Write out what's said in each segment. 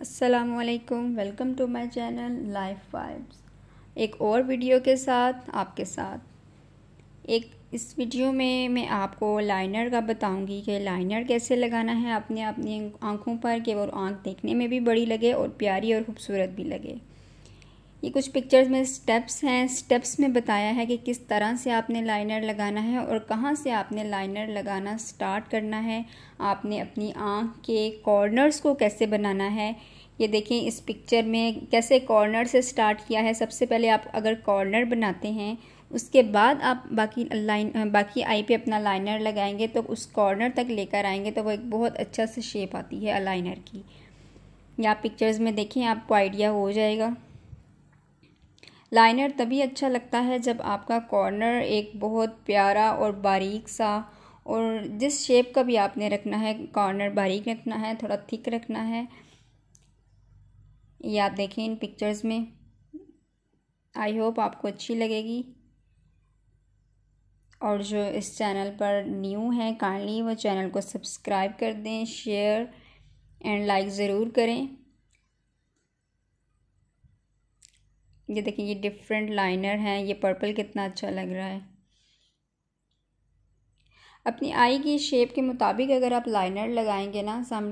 असलकम welcome to my channel life vibes एक और वीडियो के साथ आपके साथ एक इस वीडियो में मैं आपको लाइनर का बताऊंगी कि लाइनर कैसे लगाना है अपने अपनी आँखों पर कि वो आँख देखने में भी बड़ी लगे और प्यारी और ख़ूबसूरत भी लगे ये कुछ पिक्चर्स में स्टेप्स हैं स्टेप्स में बताया है कि किस तरह से आपने लाइनर लगाना है और कहाँ से आपने लाइनर लगाना स्टार्ट करना है आपने अपनी आँख के कॉर्नर्स को कैसे बनाना है ये देखें इस पिक्चर में कैसे कॉर्नर से स्टार्ट किया है सबसे पहले आप अगर कॉर्नर बनाते हैं उसके बाद आप बाकी लाइन बाकी आई पे अपना लाइनर लगाएंगे तो उस कॉर्नर तक लेकर आएंगे तो वो एक बहुत अच्छा से शेप आती है लाइनर की या पिक्चर्स में देखें आपको आइडिया हो जाएगा लाइनर तभी अच्छा लगता है जब आपका कॉर्नर एक बहुत प्यारा और बारीक सा और जिस शेप का भी आपने रखना है कॉर्नर बारीक रखना है थोड़ा थिक रखना है ये आप देखें इन पिक्चर्स में आई होप आपको अच्छी लगेगी और जो इस चैनल पर न्यू है काइंडली वो चैनल को सब्सक्राइब कर दें शेयर एंड लाइक ज़रूर करें ये देखिए ये डिफरेंट लाइनर हैं ये पर्पल कितना अच्छा लग रहा है अपनी आई की शेप के मुताबिक अगर आप लाइनर लगाएंगे ना सम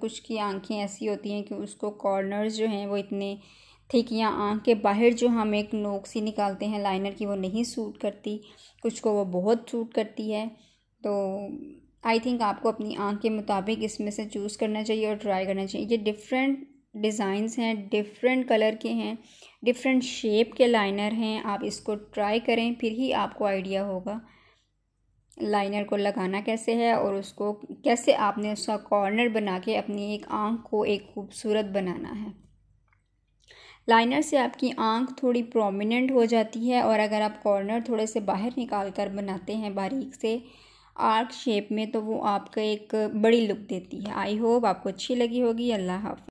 कुछ की आंखें ऐसी होती हैं कि उसको कॉर्नर्स जो हैं वो इतने ठीक या आँख के बाहर जो हम एक नोक सी निकालते हैं लाइनर की वो नहीं सूट करती कुछ को वो बहुत सूट करती है तो आई थिंक आपको अपनी आँख के मुताबिक इसमें से चूज़ करना चाहिए और ट्राई करना चाहिए ये डिफरेंट डिज़ाइंस हैं डिफरेंट कलर के हैं डिफरेंट शेप के लाइनर हैं आप इसको ट्राई करें फिर ही आपको आइडिया होगा लाइनर को लगाना कैसे है और उसको कैसे आपने उसका कॉर्नर बना के अपनी एक आंख को एक खूबसूरत बनाना है लाइनर से आपकी आंख थोड़ी प्रोमिनेंट हो जाती है और अगर आप कॉर्नर थोड़े से बाहर निकाल कर बनाते हैं बारीक से आर्क शेप में तो वो आपका एक बड़ी लुक देती है आई होप आपको अच्छी लगी होगी अल्लाह हाफ